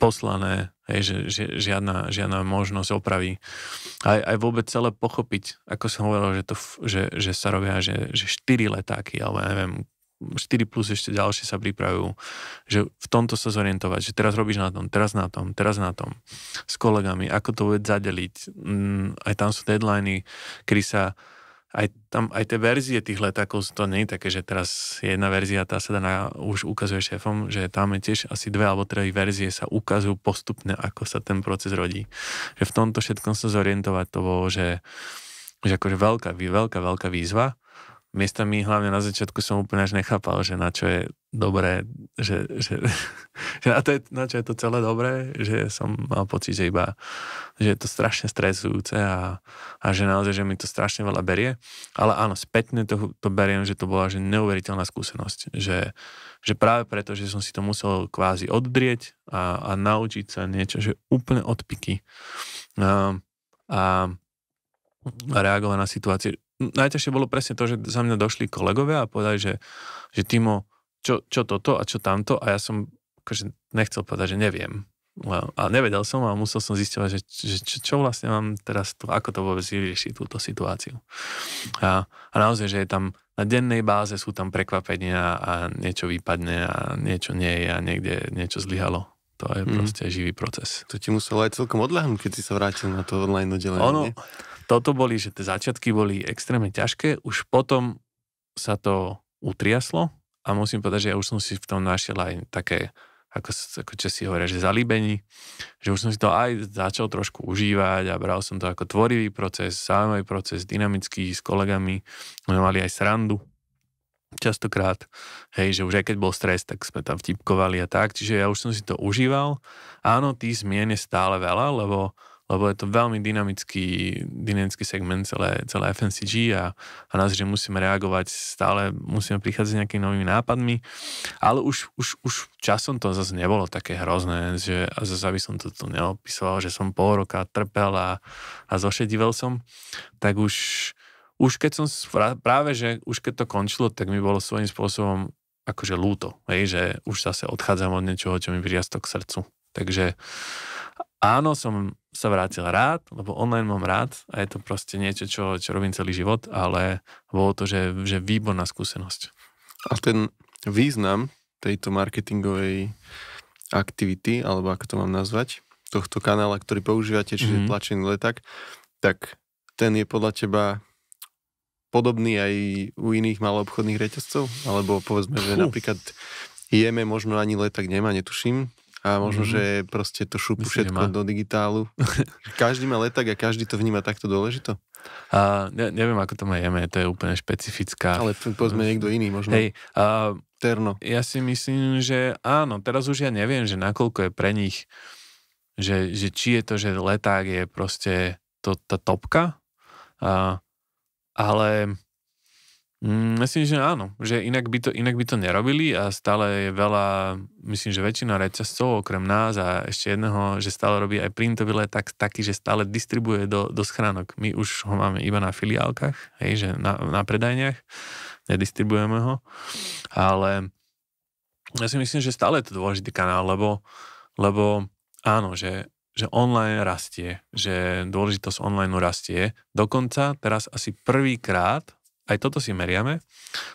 poslané, hej, že, že žiadna, žiadna možnosť opravy. Aj, aj vôbec celé pochopiť, ako som hovoril, že, to, že, že sa robia že, že 4 letáky, alebo ja neviem, 4 plus ešte ďalšie sa pripravujú, že v tomto sa zorientovať, že teraz robíš na tom, teraz na tom, teraz na tom, s kolegami, ako to vôbec zadeliť. Mm, aj tam sú deadliny, kedy sa aj, tam, aj tie verzie tých letákov, to nie je také, že teraz jedna verzia, tá sa na, už ukazuje šéfom, že tam je tiež asi dve alebo tri verzie sa ukazujú postupne, ako sa ten proces rodí. Že v tomto všetkom sa zorientovať to bolo, že, že akože veľká, veľká, veľká výzva miestami, hlavne na začiatku som úplne až nechápal, že na čo je dobré, že, že, že na, to je, na čo je to celé dobré, že som mal pocit, že iba, že je to strašne stresujúce a, a že naozaj, že mi to strašne veľa berie. Ale áno, spätne to, to beriem, že to bola že neuveriteľná skúsenosť, že, že práve preto, že som si to musel kvázi oddrieť a, a naučiť sa niečo, že úplne odpiky. A, a reagovať na situácie, najťažšie bolo presne to, že za mňa došli kolegovia a povedali, že, že Timo, čo, čo toto a čo tamto a ja som akože nechcel povedať, že neviem. A nevedel som a musel som zistiť, že, že čo, čo vlastne mám teraz, tu, ako to vôbec vyriešiť túto situáciu. A, a naozaj, že je tam na dennej báze sú tam prekvapenia a niečo vypadne a niečo nie je a niekde niečo zlyhalo. To je mm. proste živý proces. To ti muselo aj celkom odľahnúť, keď si sa vrátil na to online oddelenie. Ono, nie? toto boli, že tie začiatky boli extrémne ťažké, už potom sa to utriaslo a musím povedať, že ja už som si v tom našiel aj také, ako, ako čo si hovoria, že zalíbení, že už som si to aj začal trošku užívať a bral som to ako tvorivý proces, zaujímavý proces, dynamický s kolegami, sme mali aj srandu častokrát, hej, že už aj keď bol stres, tak sme tam vtipkovali a tak, čiže ja už som si to užíval. Áno, tých zmien je stále veľa, lebo lebo je to veľmi dynamický, dynamický segment celé, celé FNCG a, a nás, že musíme reagovať stále, musíme prichádzať s nejakými novými nápadmi, ale už, už, už časom to zase nebolo také hrozné, že a zase aby som to tu neopisoval, že som pol roka trpel a, a zošedivel som, tak už už keď som práve, že už keď to končilo, tak mi bolo svojím spôsobom akože lúto, hej, že už zase odchádzam od niečoho, čo mi prírastlo k srdcu. Takže áno, som sa vrátil rád, lebo online mám rád a je to proste niečo, čo, čo robím celý život, ale bolo to, že, že výborná skúsenosť. A ten význam tejto marketingovej aktivity, alebo ako to mám nazvať, tohto kanála, ktorý používate, čiže mm-hmm. tlačený letak, tak ten je podľa teba podobný aj u iných maloobchodných reťazcov? Alebo povedzme, že Uf. napríklad jeme možno ani letak nemá, netuším, a možno, mm-hmm. že proste to šupu Myslím, všetko do digitálu. každý má leták a každý to vníma takto dôležito? A, ne, neviem, ako to má jeme, to je úplne špecifická. Ale povedzme niekto iný možno. Hej, a, Terno. Ja si myslím, že áno, teraz už ja neviem, že nakoľko je pre nich, že, že či je to, že leták je proste to, tá topka, a, ale Mm, myslím, že áno, že inak by, to, inak by to nerobili a stále je veľa, myslím, že väčšina reťazcov okrem nás a ešte jedného, že stále robí aj printový tak taký, že stále distribuje do, do schránok. My už ho máme iba na filiálkach, hej, že na, na predajniach, nedistribujeme ho, ale ja si myslím, že stále je to dôležitý kanál, lebo, lebo áno, že že online rastie, že dôležitosť online rastie. Dokonca teraz asi prvýkrát aj toto si meriame,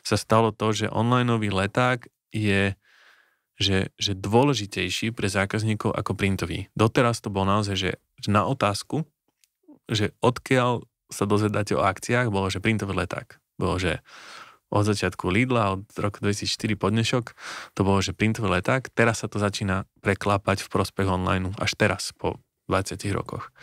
sa stalo to, že onlineový leták je že, že dôležitejší pre zákazníkov ako printový. Doteraz to bolo naozaj, že na otázku, že odkiaľ sa dozvedáte o akciách, bolo, že printový leták. Bolo, že od začiatku Lidla, od roku 2004 podnešok, to bolo, že printový leták. Teraz sa to začína preklápať v prospech online, až teraz, po 20 rokoch.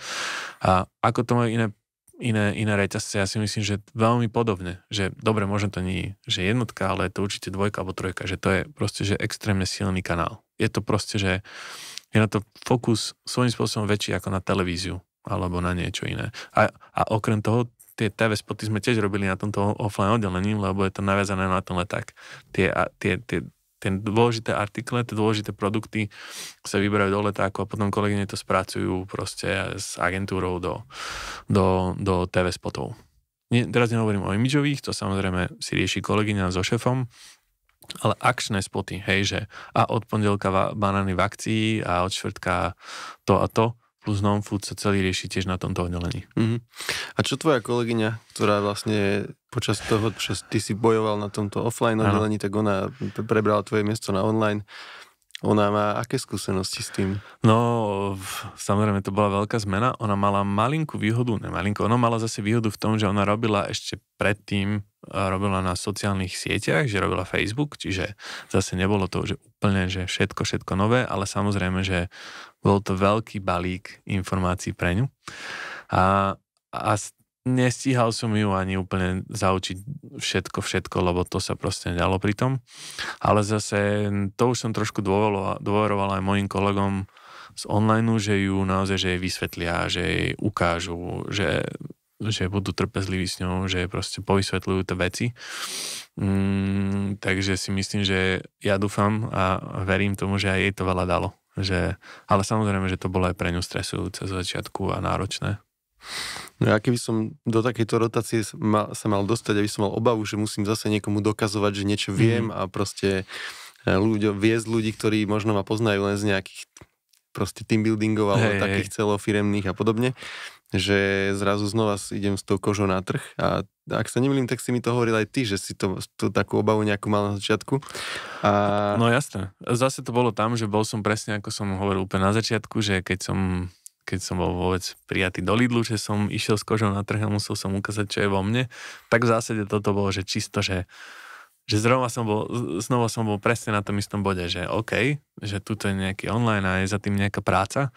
A ako to majú iné iné, iné reťazce, ja si myslím, že veľmi podobne, že dobre, možno to nie je, že jednotka, ale je to určite dvojka alebo trojka, že to je proste, že extrémne silný kanál. Je to proste, že je na to fokus svojím spôsobom väčší ako na televíziu alebo na niečo iné. A, a okrem toho, tie TV spoty sme tiež robili na tomto offline oddelení, lebo je to naviazané na ten leták. Tie, a, tie, tie tie dôležité artikle, tie dôležité produkty sa vyberajú do letáku a potom kolegyne to spracujú proste s agentúrou do, do, do TV spotov. Nie, teraz nehovorím o imidžových, to samozrejme si rieši kolegyňa so šefom, ale akčné spoty, hej, že a od pondelka banány v akcii a od čtvrtka to a to, plus non-food sa celý rieši tiež na tomto oddelení. Mm-hmm. A čo tvoja kolegyňa, ktorá vlastne počas toho, čo ty si bojoval na tomto offline oddelení, ano. tak ona prebrala tvoje miesto na online. Ona má aké skúsenosti s tým? No, samozrejme, to bola veľká zmena. Ona mala malinkú výhodu, ne malinkú, ona mala zase výhodu v tom, že ona robila ešte predtým, e, robila na sociálnych sieťach, že robila Facebook, čiže zase nebolo to, že úplne, že všetko, všetko nové, ale samozrejme, že bol to veľký balík informácií pre ňu. A, a nestíhal som ju ani úplne zaučiť všetko, všetko, lebo to sa proste nedalo pri tom. Ale zase to už som trošku dôveroval, aj mojim kolegom z online, že ju naozaj že jej vysvetlia, že jej ukážu, že, že budú trpezliví s ňou, že proste povysvetľujú tie veci. Mm, takže si myslím, že ja dúfam a verím tomu, že aj jej to veľa dalo. Že, ale samozrejme, že to bolo aj pre ňu stresujúce z začiatku a náročné. No ja keby som do takejto rotácie sa mal dostať, aby som mal obavu, že musím zase niekomu dokazovať, že niečo mhm. viem mm. a proste eh, ľudio, viesť ľudí, ktorí možno ma poznajú len z nejakých proste team buildingov alebo hey, takých hey. celofiremných a podobne, že zrazu znova idem s tou kožou na trh a ak sa nemýlim, tak si mi to hovoril aj ty, že si to, to takú obavu nejakú mal na začiatku. A... No jasné. Zase to bolo tam, že bol som presne, ako som hovoril úplne na začiatku, že keď som keď som bol vôbec prijatý do Lidlu, že som išiel s kožou na trh a musel som ukázať, čo je vo mne, tak v zásade toto bolo, že čisto, že že zrovna som, bol, znova som bol presne na tom istom bode, že OK, že tuto je nejaký online a je za tým nejaká práca,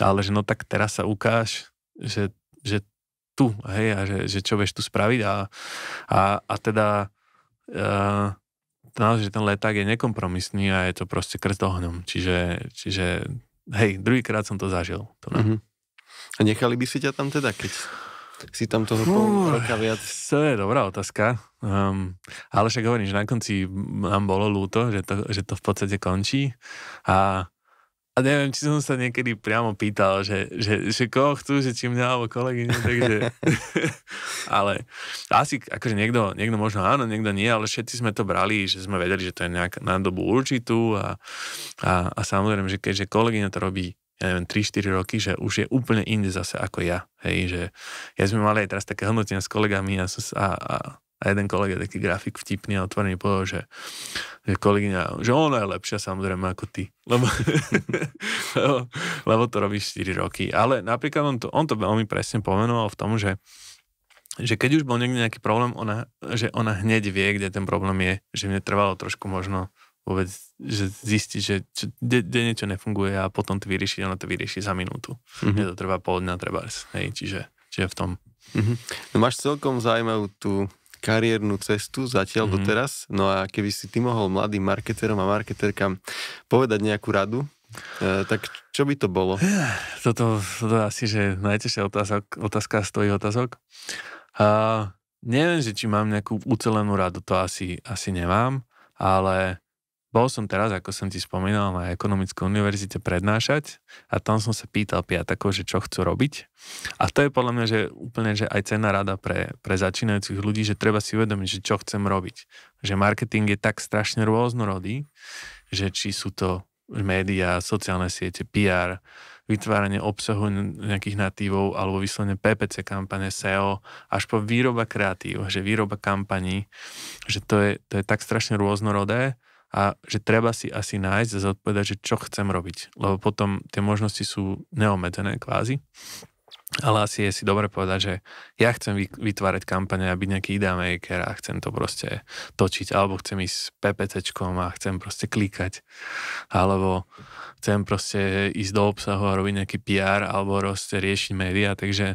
ale že no tak teraz sa ukáž, že, že tu, hej, a že, že čo vieš tu spraviť a, a, a teda uh, e, naozaj ten leták je nekompromisný a je to proste krst ohňom, čiže, čiže hej, druhýkrát som to zažil. To na... Mm-hmm. A nechali by si ťa tam teda, keď si tam toho pol uh, roka viac? To je dobrá otázka. Um, ale však hovorím, že na konci nám bolo ľúto, že to, že to v podstate končí. A a neviem, či som sa niekedy priamo pýtal, že, že, že koho chcú, že či mňa alebo kolegyňu, takže... ale asi, akože niekto, niekto možno áno, niekto nie, ale všetci sme to brali, že sme vedeli, že to je nejak na dobu určitú a, a, a samozrejme, že keďže kolegyňa to robí ja neviem, 3-4 roky, že už je úplne inde zase ako ja. Hej, že ja sme mali aj teraz také hodnotenia s kolegami a, a, a a jeden kolega, taký grafik vtipný a otvorený povedal, že, že kolegyňa, že ona je lepšia samozrejme ako ty, lebo, lebo, lebo to robíš 4 roky. Ale napríklad on to, on to veľmi presne pomenoval v tom, že že keď už bol niekde nejaký problém, ona, že ona hneď vie, kde ten problém je, že mne trvalo trošku možno vôbec že zistiť, že de niečo nefunguje a potom to vyrieši, ona to vyrieši za minútu. Mm-hmm. Mne to trvá pol dňa, treba, hej, čiže, čiže v tom. Mm-hmm. No máš celkom zaujímavú tú kariérnu cestu zatiaľ mm-hmm. doteraz. No a keby si ty mohol mladým marketerom a marketerkám povedať nejakú radu, e, tak čo by to bolo? Eh, toto, toto asi, že najtežšia otázka, otázka tvojich otázok. A neviem, že či mám nejakú ucelenú radu, to asi, asi nemám, ale bol som teraz, ako som ti spomínal, na ekonomickej univerzite prednášať a tam som sa pýtal piatakov, že čo chcú robiť. A to je podľa mňa, že úplne, že aj cená rada pre, pre začínajúcich ľudí, že treba si uvedomiť, že čo chcem robiť. Že marketing je tak strašne rôznorodý, že či sú to médiá, sociálne siete, PR, vytváranie obsahu nejakých natívov alebo vyslovene PPC kampane, SEO, až po výroba kreatív, že výroba kampaní, že to je, to je tak strašne rôznorodé, a že treba si asi nájsť a zodpovedať, že čo chcem robiť, lebo potom tie možnosti sú neomedzené kvázi. Ale asi je si dobre povedať, že ja chcem vytvárať kampane a byť nejaký idea maker a chcem to proste točiť, alebo chcem ísť s PPCčkom a chcem proste klikať, alebo chcem proste ísť do obsahu a robiť nejaký PR, alebo proste riešiť médiá, takže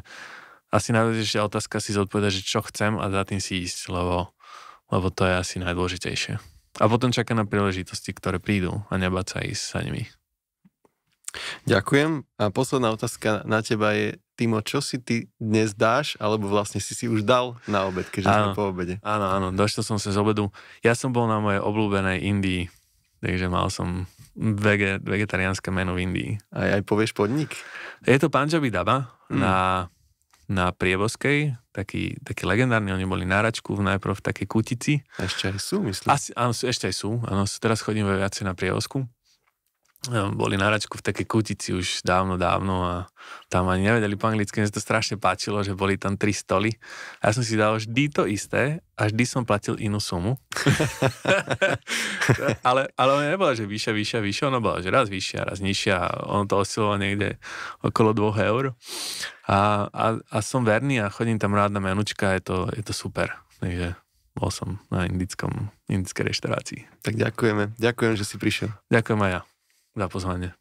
asi najdôležitejšia otázka si zodpovedať, že čo chcem a za tým si ísť, lebo, lebo to je asi najdôležitejšie. A potom čaká na príležitosti, ktoré prídu a nebáť sa ísť sa nimi. Ďakujem. A posledná otázka na teba je, Timo, čo si ty dnes dáš, alebo vlastne si si už dal na obed, keďže áno, sme po obede. Áno, áno, došiel som sa z obedu. Ja som bol na mojej obľúbenej Indii, takže mal som vege, vegetariánske meno v Indii. A aj povieš podnik? Je to Panjabi Daba mm. na na prievozkej taký, taký legendárny, oni boli na račku najprv v takej kutici. Ešte aj sú, myslím. Asi, áno, ešte aj sú, áno, teraz chodíme viacej na prievozku. Ehm, boli na Račku v takej kutici už dávno, dávno a tam ani nevedeli po anglicky, mne sa to strašne páčilo, že boli tam tri stoly. A ja som si dal vždy to isté a vždy som platil inú sumu. ale, ale ono nebolo, že vyššia, vyššia, vyššia, ono bola, že raz vyššia, raz nižšia. a Ono to osilovalo niekde okolo 2 eur. A, a, a som verný a chodím tam rád na menučka, je to, je to super. Takže bol som na indickom, indickej reštaurácii. Tak ďakujeme. Ďakujem, že si prišiel. Ďakujem aj ja za pozvanie.